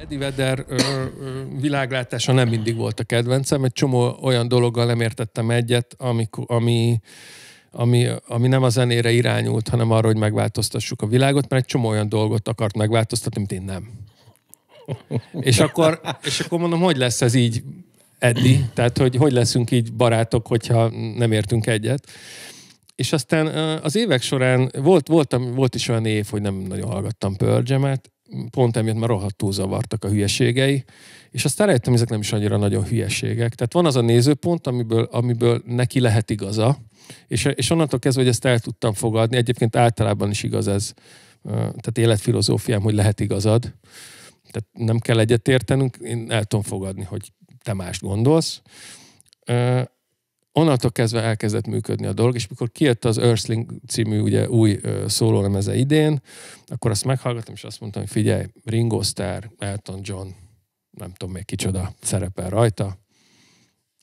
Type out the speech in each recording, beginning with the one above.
Eddie Vedder ö, ö, világlátása nem mindig volt a kedvencem, egy csomó olyan dologgal nem értettem egyet, ami, ami, ami, ami nem a zenére irányult, hanem arra, hogy megváltoztassuk a világot, mert egy csomó olyan dolgot akart megváltoztatni, mint én nem. és, akkor, és akkor mondom, hogy lesz ez így, Eddi? Tehát, hogy hogy leszünk így barátok, hogyha nem értünk egyet? És aztán az évek során volt, voltam, volt is olyan év, hogy nem nagyon hallgattam Pearl Jam-et, pont emiatt már rohadtul zavartak a hülyeségei, és azt rájöttem, ezek nem is annyira nagyon hülyeségek. Tehát van az a nézőpont, amiből, amiből neki lehet igaza, és, és onnantól kezdve, hogy ezt el tudtam fogadni, egyébként általában is igaz ez, tehát életfilozófiám, hogy lehet igazad, tehát nem kell egyetértenünk, én el tudom fogadni, hogy te mást gondolsz onnantól kezdve elkezdett működni a dolog, és mikor kijött az Earthling című ugye, új szólólemeze idén, akkor azt meghallgattam, és azt mondtam, hogy figyelj, Ringo Starr, Elton John, nem tudom még kicsoda szerepel rajta.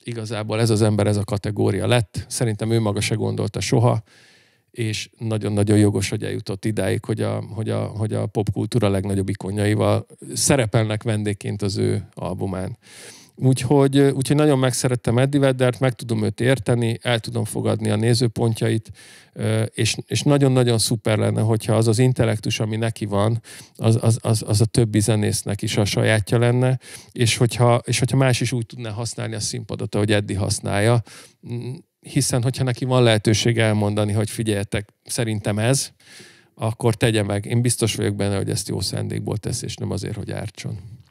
Igazából ez az ember, ez a kategória lett. Szerintem ő maga se gondolta soha, és nagyon-nagyon jogos, hogy eljutott idáig, hogy a, hogy a, hogy a popkultúra legnagyobb ikonjaival szerepelnek vendégként az ő albumán. Úgyhogy, úgyhogy nagyon megszerettem Eddie Weddert, meg tudom őt érteni, el tudom fogadni a nézőpontjait, és, és nagyon-nagyon szuper lenne, hogyha az az intellektus, ami neki van, az, az, az, az a többi zenésznek is a sajátja lenne, és hogyha, és hogyha más is úgy tudná használni a színpadot, ahogy Eddie használja, mm, hiszen hogyha neki van lehetőség elmondani, hogy figyeljetek, szerintem ez, akkor tegye meg. Én biztos vagyok benne, hogy ezt jó szándékból tesz, és nem azért, hogy ártson.